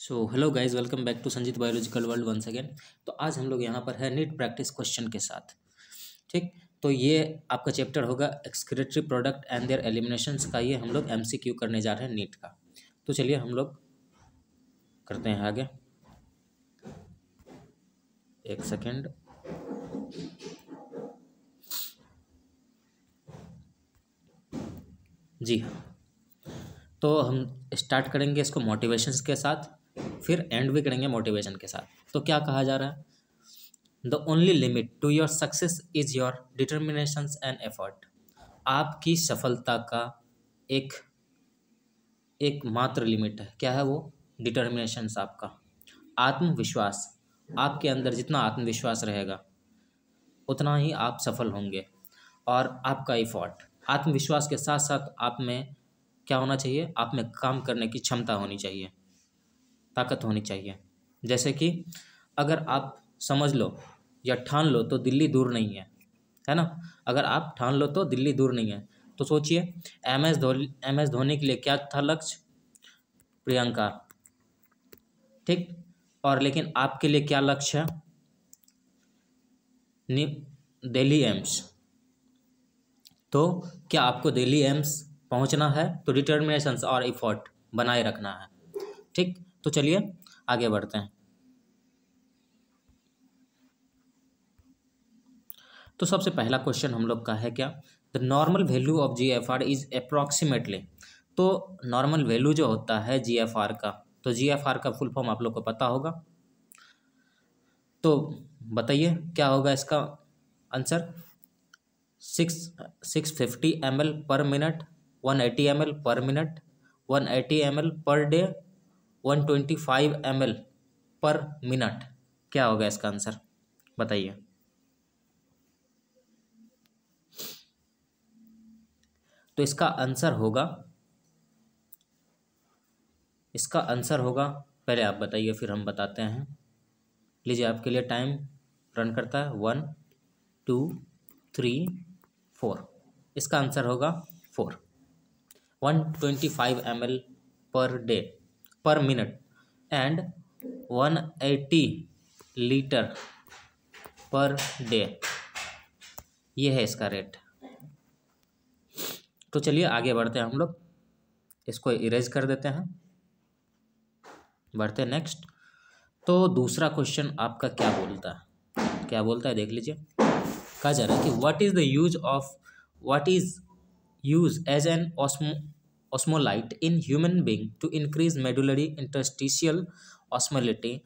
so hello guys welcome back to Sanjeet biological world once again तो आज हम लोग यहाँ पर है नीट प्रैक्टिस क्वेश्चन के साथ ठीक तो ये आपका चैप्टर होगा excretory product and their elimination का ये हम लोग एम करने जा रहे हैं नीट का तो चलिए हम लोग करते हैं आगे एक सेकेंड जी हाँ तो हम स्टार्ट करेंगे इसको मोटिवेशंस के साथ फिर एंड भी करेंगे मोटिवेशन के साथ तो क्या कहा जा रहा है the only limit to your success is your determination and effort आपकी सफलता का एक एक मात्र लिमिट है क्या है वो डिटर्मिनेशन आपका आत्मविश्वास आपके अंदर जितना आत्मविश्वास रहेगा उतना ही आप सफल होंगे और आपका एफर्ट आत्मविश्वास के साथ साथ आप में क्या होना चाहिए आप में काम करने की क्षमता होनी चाहिए ताकत होनी चाहिए जैसे कि अगर आप समझ लो या ठान लो तो दिल्ली दूर नहीं है है ना अगर आप ठान लो तो दिल्ली दूर नहीं है तो सोचिए M S Dhoni M S Dhoni के लिए क्या था लक्ष्य प्रियंका ठीक और लेकिन आपके लिए क्या लक्ष्य है न्यू दिल्ली एम्स तो क्या आपको दिल्ली एम्स पहुंचना है तो डिटर्मिनेशन और इफर्ट बनाए रखना है ठीक तो चलिए आगे बढ़ते हैं तो सबसे पहला क्वेश्चन हम लोग का है क्या the normal value of G F R is approximately तो नॉर्मल वैल्यू जो होता है जी एफ आर का तो जी एफ आर का फुल फॉर्म आप लोग को पता होगा तो बताइए क्या होगा इसका answer six six fifty M L per minute one eighty M L per minute one eighty M L per day one twenty five M L per minute क्या होगा इसका आंसर बताइए तो इसका आंसर होगा इसका आंसर होगा पहले आप बताइए फिर हम बताते हैं लीजिए आपके लिए टाइम रन करता है वन टू थ्री फोर इसका आंसर होगा four one twenty five M L per day minute and one 180 litre per day ये है इसका रेट तो चलिए आगे बढ़ते हैं हम लोग इसको इरेज कर देते हैं बढ़ते हैं नेक्स्ट तो दूसरा क्वेश्चन आपका क्या बोलता है क्या बोलता है देख लीजिए कहा जा रहा है कि what is the use of what is use as an osmo osmolyte in human being to increase medullary interstitial osmolality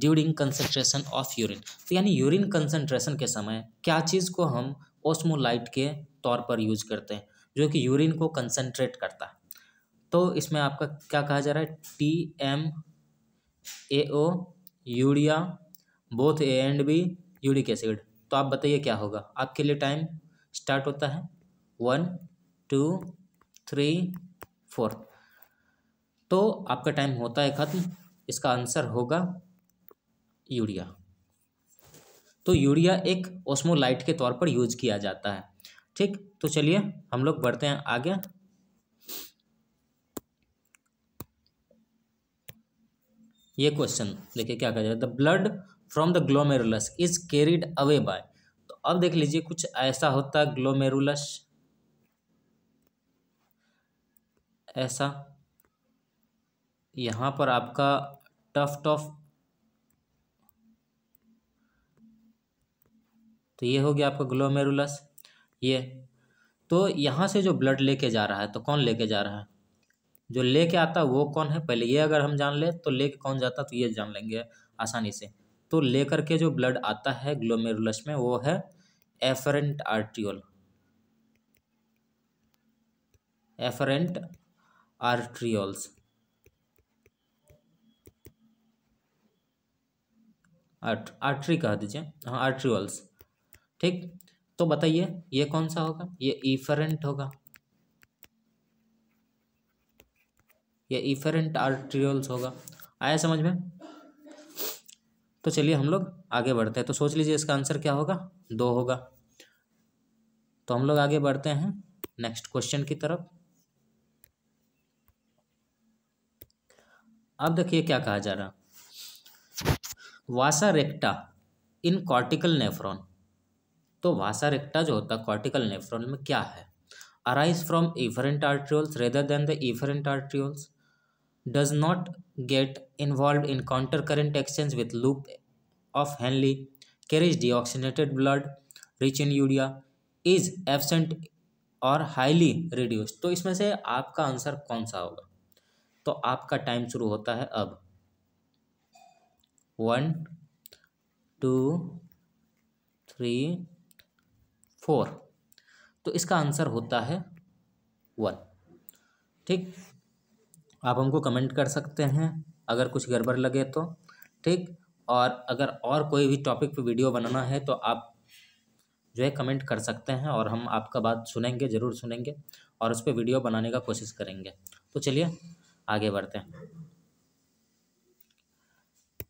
during concentration of urine तो यानी यूरिन कंसनट्रेशन के समय क्या चीज़ को हम ओस्मोलाइट के तौर पर यूज करते हैं जो कि यूरिन को कंसनट्रेट करता है तो इसमें आपका क्या कहा जा रहा है T M A O urea both A and B uric acid तो आप बताइए क्या होगा आपके लिए टाइम स्टार्ट होता है वन टू थ्री फोर्थ तो आपका टाइम होता है ख़त्म इसका आंसर होगा यूरिया तो यूरिया एक ओस्मोलाइट के तौर पर यूज किया जाता है ठीक तो चलिए हम लोग बढ़ते हैं आगे ये क्वेश्चन देखिए क्या कहा जाए the blood from the glomerulus is carried away by तो अब देख लीजिए कुछ ऐसा होता है ग्लोमेरुलस ऐसा यहाँ पर आपका टफ्ट ऑफ तो ये हो गया आपका ग्लोमेरुलस ये तो यहाँ से जो ब्लड लेके जा रहा है तो कौन लेके जा रहा है जो लेके आता है वो कौन है पहले ये अगर हम जान ले तो लेके कौन जाता तो ये जान लेंगे आसानी से तो लेकर के जो ब्लड आता है ग्लोमेरुलस में वो है efferent arteriole efferent arterioles art artery कह दीजिए हाँ आर्ट्रियोल्स ठीक तो बताइए ये कौन सा होगा ये इफरेंट होगा ये इफरेंट आर्ट्रियोल्स होगा आया समझ में तो चलिए हम लोग आगे बढ़ते हैं तो सोच लीजिए इसका आंसर क्या होगा दो होगा तो हम लोग आगे बढ़ते हैं नेक्स्ट क्वेश्चन की तरफ अब देखिए क्या कहा जा रहा वासा रेक्टा इन कॉर्टिकल नेफ्रॉन तो वासा रेक्टा जो होता है कॉर्टिकल नेफ्रॉन में क्या है arise from efferent arterioles rather than the efferent arterioles does not get involve in counter current exchange with loop of Henle carries deoxygenated blood rich in urea is absent और highly reduced तो इसमें से आपका answer कौन सा होगा तो आपका टाइम शुरू होता है अब वन टू थ्री फोर तो इसका आंसर होता है वन ठीक आप हमको कमेंट कर सकते हैं अगर कुछ गड़बड़ लगे तो ठीक और अगर और कोई भी टॉपिक पे वीडियो बनाना है तो आप जो है कमेंट कर सकते हैं और हम आपका बात सुनेंगे ज़रूर सुनेंगे और उस पर वीडियो बनाने का कोशिश करेंगे तो चलिए आगे बढ़ते हैं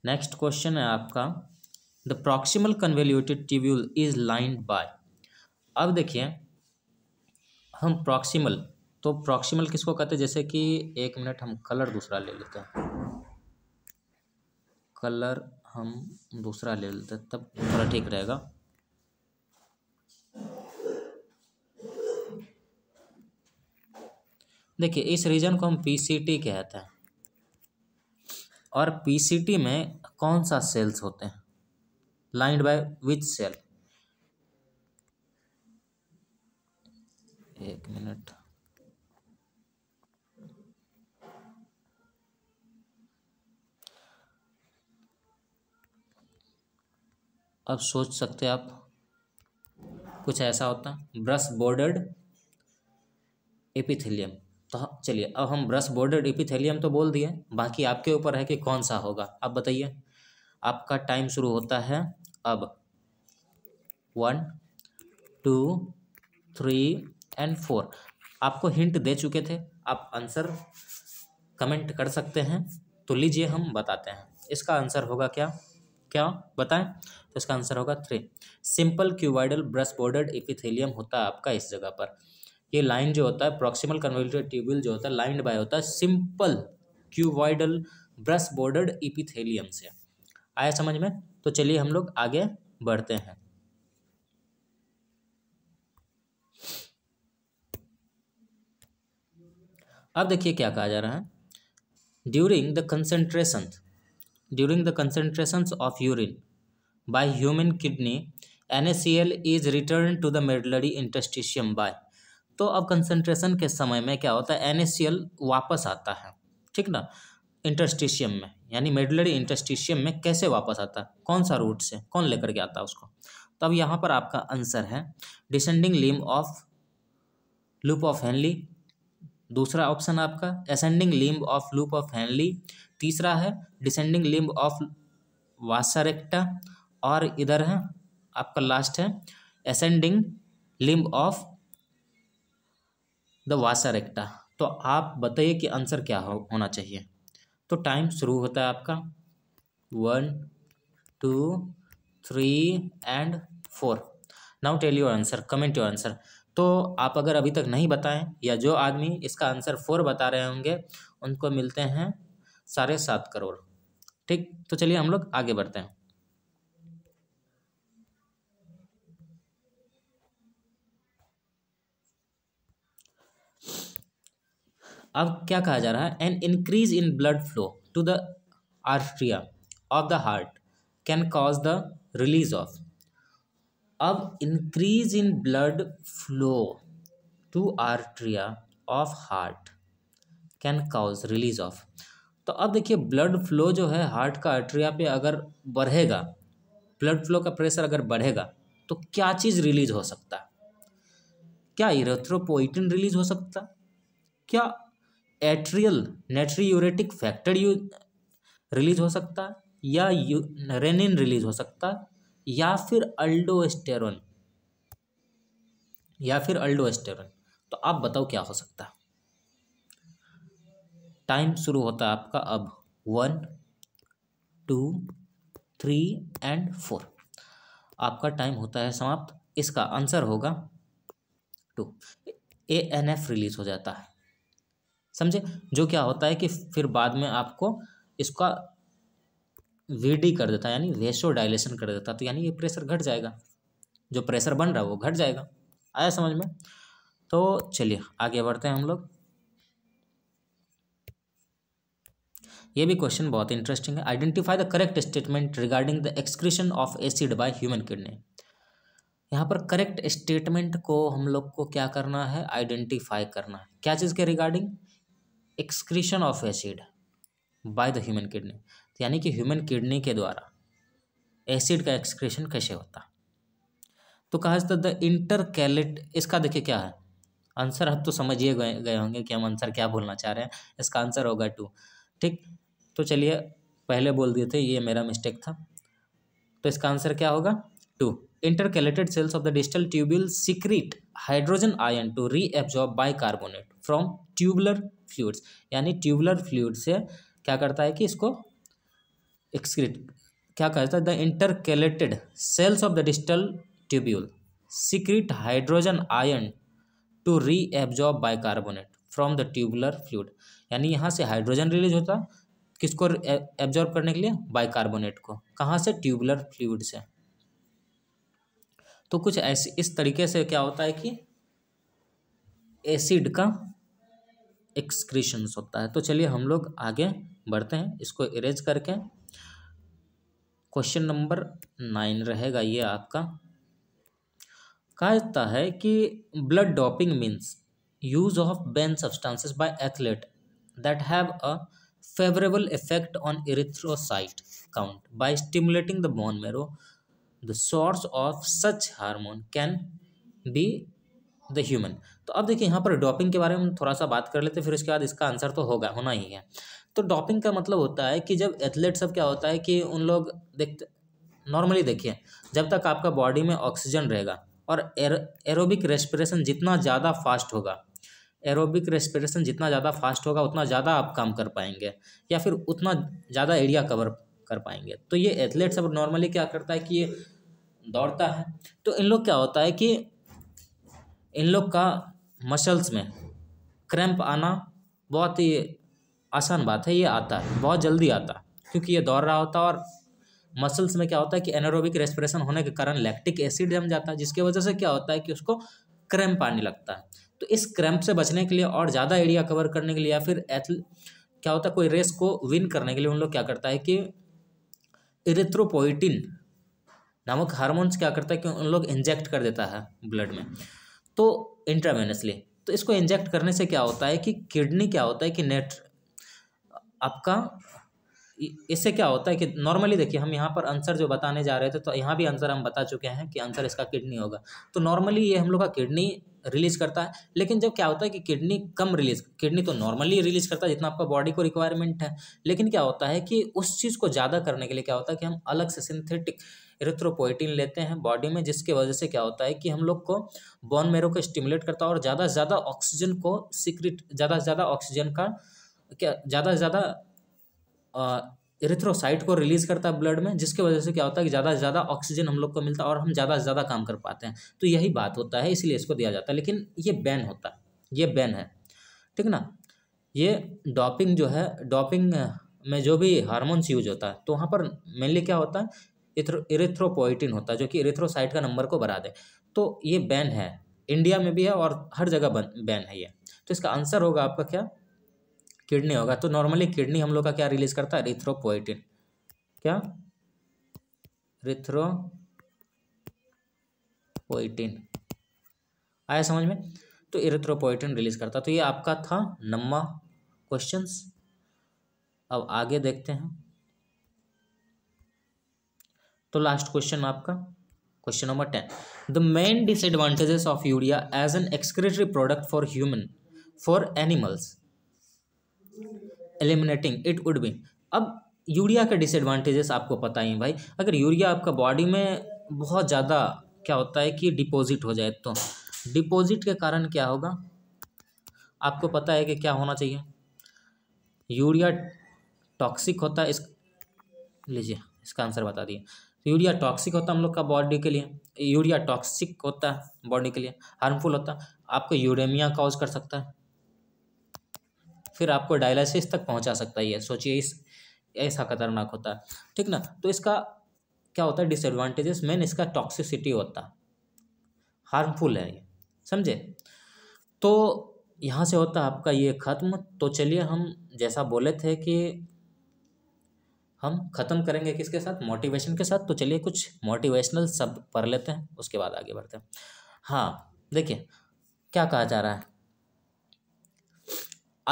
नेक्स्ट क्वेश्चन है आपका the proximal convoluted tubule is lined by अब देखिए हम प्रॉक्सिमल तो प्रॉक्सिमल किसको कहते हैं जैसे कि एक मिनट हम कलर दूसरा ले लेते हैं कलर हम दूसरा ले लेते हैं तब थोड़ा ठीक रहेगा देखिए इस रीजन को हम पीसीटी कहते हैं और पीसीटी में कौन सा सेल्स होते हैं लाइंड बाय विच सेल एक मिनट अब सोच सकते हैं आप कुछ ऐसा होता ब्रश बॉर्डर्ड एपिथिलियम तो हाँ, चलिए अब हम ब्रश बोर्डेड एपिथेलियम तो बोल दिए बाकी आपके ऊपर है कि कौन सा होगा आप बताइए आपका टाइम शुरू होता है अब one two three and four आपको हिंट दे चुके थे आप आंसर कमेंट कर सकते हैं तो लीजिए हम बताते हैं इसका आंसर होगा क्या क्या बताएं तो इसका आंसर होगा three simple cuboidal brush bordered epithelium होता है आपका इस जगह पर ये लाइन जो होता है प्रॉक्सिमल कन्वर्टेड ट्यूबवेल जो होता है लाइंड बाय होता है simple cuboidal brush bordered epithelium से आया समझ में तो चलिए हम लोग आगे बढ़ते हैं अब देखिए क्या कहा जा रहा है during the concentration during the concentration of urine by human kidney N S C L is return to the medullary interstitium by तो अब कंसनट्रेशन के समय में क्या होता है एन वापस आता है ठीक ना इंटरस्टिशियम में यानी मेडलरी इंटरस्टिशियम में कैसे वापस आता है कौन सा रूट से कौन लेकर के आता है उसको तो अब यहाँ पर आपका आंसर है descending limb of loop of Henle दूसरा ऑप्शन आपका ascending limb of loop of Henle तीसरा है डिसेंडिंग लिम्ब ऑफ वासरेक्टा और इधर है आपका लास्ट है ascending limb of the vasa recta तो आप बताइए कि आंसर क्या हो, होना चाहिए तो टाइम शुरू होता है आपका one two three and four now tell your answer comment your answer तो आप अगर अभी तक नहीं बताएं या जो आदमी इसका आंसर फोर बता रहे होंगे उनको मिलते हैं साढ़े सात करोड़ ठीक तो चलिए हम लोग आगे बढ़ते हैं अब क्या कहा जा रहा है an increase in blood flow to the atria of the heart can cause the release of अब increase in blood flow to atria of heart can cause release of तो अब देखिए ब्लड फ्लो जो है हार्ट का atria पे अगर बढ़ेगा ब्लड फ्लो का प्रेशर अगर बढ़ेगा तो क्या चीज़ रिलीज हो सकता है क्या इरेथ्रोपोइटिन रिलीज हो सकता क्या एट्रियल नेट्रीयूरेटिक फैक्टर यू रिलीज हो सकता या यू रेनिन रिलीज हो सकता या फिर अल्डोस्टेरॉन या फिर अल्डोस्टेरॉन तो आप बताओ क्या हो सकता टाइम शुरू होता है आपका अब one two three and four आपका टाइम होता है समाप्त इसका आंसर होगा two A N F release हो जाता है समझे जो क्या होता है कि फिर बाद में आपको इसका वीडी कर देता है यानी वेशो डायलेशन कर देता है तो यानी ये प्रेशर घट जाएगा जो प्रेशर बन रहा है वो घट जाएगा आया समझ में तो चलिए आगे बढ़ते हैं हम लोग ये भी क्वेश्चन बहुत इंटरेस्टिंग है identify the correct statement regarding the excretion of acid by human kidney यहाँ पर करेक्ट स्टेटमेंट को हम लोग को क्या करना है आइडेंटिफाई करना है क्या चीज़ के regarding excretion of acid by the human kidney यानी कि ह्यूमन किडनी के द्वारा एसिड का एक्सक्रीशन कैसे होता तो कहा जाता है द इंटरकैलेट इसका देखिए क्या है आंसर आप तो समझिए गए गए होंगे कि हम आंसर क्या बोलना चाह रहे हैं इसका आंसर होगा टू ठीक तो चलिए पहले बोल दिए थे ये मेरा मिस्टेक था तो इसका आंसर क्या होगा two cells of the distal the secrete hydrogen ion to reabsorb bicarbonate from tubular fluids यानी ट्यूबुलर फ्लूड से क्या करता है कि इसको एक्सक्रीट क्या कहता है the intercalated cells of the distal tubule secrete hydrogen ion to reabsorb bicarbonate from the tubular fluid यानी यहाँ से हाइड्रोजन रिलीज होता किसको एब्जॉर्ब करने के लिए बाइकार्बोनेट को कहाँ से ट्यूबुलर फ्लूड से तो कुछ ऐसे इस तरीके से क्या होता है कि एसिड का एक्सक्रीशंस होता है तो चलिए हम लोग आगे बढ़ते हैं इसको इरेज करके क्वेश्चन नंबर नाइन रहेगा ये आपका कहा जाता है कि blood doping means use of banned substances by athlete that have a favourable effect on erythrocyte count by stimulating the bone marrow the source of such hormone can be the human तो अब देखिए यहाँ पर doping के बारे में थोड़ा सा बात कर लेते हैं फिर उसके बाद इसका आंसर तो होगा होना ही है तो डॉपिंग का मतलब होता है कि जब एथलेट सब क्या होता है कि उन लोग देखते नॉर्मली देखिए जब तक आपका बॉडी में ऑक्सीजन रहेगा और एर, एरोबिक रेस्पिरेशन जितना ज़्यादा फास्ट होगा एरोबिक रेस्पिरेशन जितना ज़्यादा फास्ट होगा उतना ज़्यादा आप काम कर पाएंगे या फिर उतना ज़्यादा एरिया कवर कर पाएंगे तो ये एथलेट सब नॉर्मली क्या करता है कि ये दौड़ता है तो इन लोग क्या होता है कि इन लोग का मसल्स में क्रैम्प आना बहुत ही आसान बात है ये आता है बहुत जल्दी आता है क्योंकि ये दौड़ रहा होता है और मसल्स में क्या होता है कि एनारोबिक रेस्पिरेशन होने के कारण लैक्टिक एसिड जम जाता है जिसकी वजह से क्या होता है कि उसको क्रैम्प आने लगता है तो इस क्रैम्प से बचने के लिए और ज़्यादा एरिया कवर करने के लिए या फिर एथल क्या होता है कोई रेस को विन करने के लिए उन लोग क्या करता है कि इरेथ्रोपोइटिन नामक हारमोन्स क्या करता है कि उन लोग इंजेक्ट कर देता है ब्लड में तो इंट्रावेनसली तो इसको इंजेक्ट करने से क्या होता है कि किडनी क्या होता है कि नेट आपका इससे क्या होता है कि नॉर्मली देखिए हम यहाँ पर आंसर जो बताने जा रहे थे तो यहाँ भी आंसर हम बता चुके हैं कि आंसर इसका किडनी होगा तो नॉर्मली ये हम लोग का किडनी रिलीज़ करता है लेकिन जब क्या होता है कि किडनी कम रिलीज किडनी तो नॉर्मली रिलीज़ करता है जितना आपका बॉडी को रिक्वायरमेंट है लेकिन क्या होता है कि उस चीज़ को ज़्यादा करने के लिए क्या होता है कि हम अलग से सिंथेटिक इरेथ्रोपोइटिन लेते हैं बॉडी में जिसके वजह से क्या होता है कि हम लोग को बॉन मेरो को स्टिमुलेट करता है और ज़्यादा से ज़्यादा ऑक्सीजन को सिक्रिट ज़्यादा से ज़्यादा ऑक्सीजन का क्या ज़्यादा से ज़्यादा इरेथ्रोसाइट को रिलीज़ करता है ब्लड में जिसके वजह से क्या होता है कि ज़्यादा से ज़्यादा ऑक्सीजन हम लोग को मिलता है और हम ज़्यादा से ज़्यादा काम कर पाते हैं तो यही बात होता है इसलिए इसको दिया जाता है लेकिन ये बैन होता है ये बैन है ठीक ना ये डॉपिंग जो है डॉपिंग में जो भी हार्मोन्स यूज होता है तो वहाँ पर मेनली क्या होता है इरेथ्रोपोइटिन होता है जो कि इरेथ्रोसाइट का नंबर को बढ़ा दे तो ये बैन है इंडिया में भी है और हर जगह बैन है ये तो इसका आंसर होगा आपका क्या किडनी होगा तो नॉर्मली किडनी हम लोग का क्या रिलीज करता है रिथ्रोपोइटिन क्या रिथ्रोपोइटिन आया समझ में तो इरेथ्रोपोइटिन रिलीज करता तो ये आपका था नम्मा क्वेश्चंस अब आगे देखते हैं तो लास्ट क्वेश्चन आपका question number ten the main disadvantages of urea as an excretory product for human for animals eliminating it would be अब यूरिया के डिसएडवांटेजेस आपको पता ही भाई अगर यूरिया आपका बॉडी में बहुत ज़्यादा क्या होता है कि डिपॉजिट हो जाए तो डिपॉजिट के कारण क्या होगा आपको पता है कि क्या होना चाहिए यूरिया टॉक्सिक होता है इस लीजिए इसका आंसर बता दिए यूरिया टॉक्सिक होता है हम लोग का बॉडी के लिए यूरिया टॉक्सिक होता है बॉडी के लिए हार्मफुल होता है आपको यूरेमिया कॉज कर सकता है फिर आपको डायलिसिस तक पहुंचा सकता है ये सोचिए इस ऐसा खतरनाक होता है ठीक ना तो इसका क्या होता है डिसएडवांटेजेस मेन इसका टॉक्सिसिटी होता है हार्मफुल है ये समझे तो यहाँ से होता है आपका ये ख़त्म तो चलिए हम जैसा बोले थे कि हम ख़त्म करेंगे किसके साथ मोटिवेशन के साथ तो चलिए कुछ मोटिवेशनल शब्द पढ़ लेते हैं उसके बाद आगे बढ़ते हैं हाँ देखिए क्या कहा जा रहा है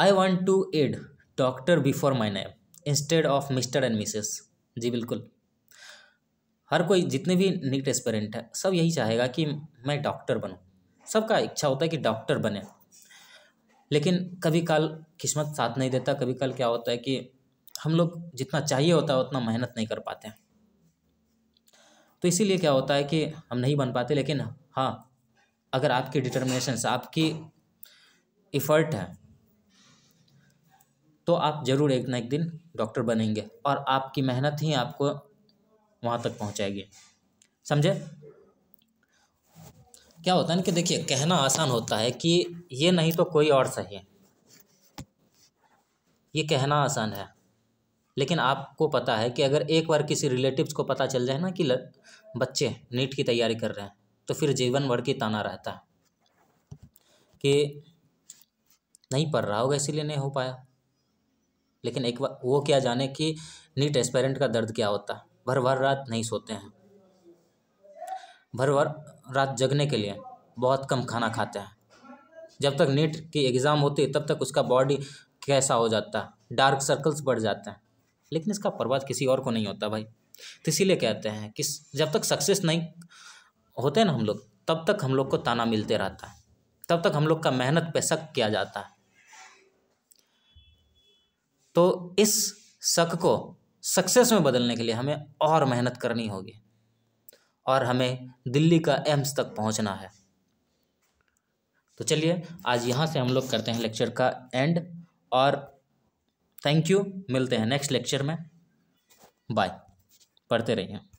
I want to add doctor before my name instead of mister and Mrs जी बिल्कुल हर कोई जितने भी नीट एस्पेरेंट है सब यही चाहेगा कि मैं डॉक्टर बनूँ सबका इच्छा होता है कि डॉक्टर बने लेकिन कभी काल किस्मत साथ नहीं देता कभी काल क्या होता है कि हम लोग जितना चाहिए होता है उतना मेहनत नहीं कर पाते हैं तो इसीलिए क्या होता है कि हम नहीं बन पाते लेकिन हाँ अगर आपकी डिटर्मिनेशन आपकी इफ़र्ट है तो आप ज़रूर एक ना एक दिन डॉक्टर बनेंगे और आपकी मेहनत ही आपको वहाँ तक पहुँचाएगी समझे क्या होता है ना कि देखिए कहना आसान होता है कि ये नहीं तो कोई और सही है ये कहना आसान है लेकिन आपको पता है कि अगर एक बार किसी रिलेटिव्स को पता चल जाए ना कि बच्चे नीट की तैयारी कर रहे हैं तो फिर जीवन भर की ताना रहता है कि नहीं पढ़ रहा होगा इसीलिए नहीं हो पाया लेकिन एक बार वो क्या जाने कि नीट एस्पेरेंट का दर्द क्या होता है भर भर रात नहीं सोते हैं भर भर रात जगने के लिए बहुत कम खाना खाते हैं जब तक नीट की एग्ज़ाम होती है तब तक उसका बॉडी कैसा हो जाता है डार्क सर्कल्स बढ़ जाते हैं लेकिन इसका प्रवाद किसी और को नहीं होता भाई तो इसीलिए कहते हैं कि जब तक सक्सेस नहीं होते ना हम लोग तब तक हम लोग को ताना मिलते रहता है तब तक हम लोग का मेहनत पे शक किया जाता है तो इस शक को सक्सेस में बदलने के लिए हमें और मेहनत करनी होगी और हमें दिल्ली का एम्स तक पहुंचना है तो चलिए आज यहाँ से हम लोग करते हैं लेक्चर का एंड और थैंक यू मिलते हैं नेक्स्ट लेक्चर में बाय पढ़ते रहिए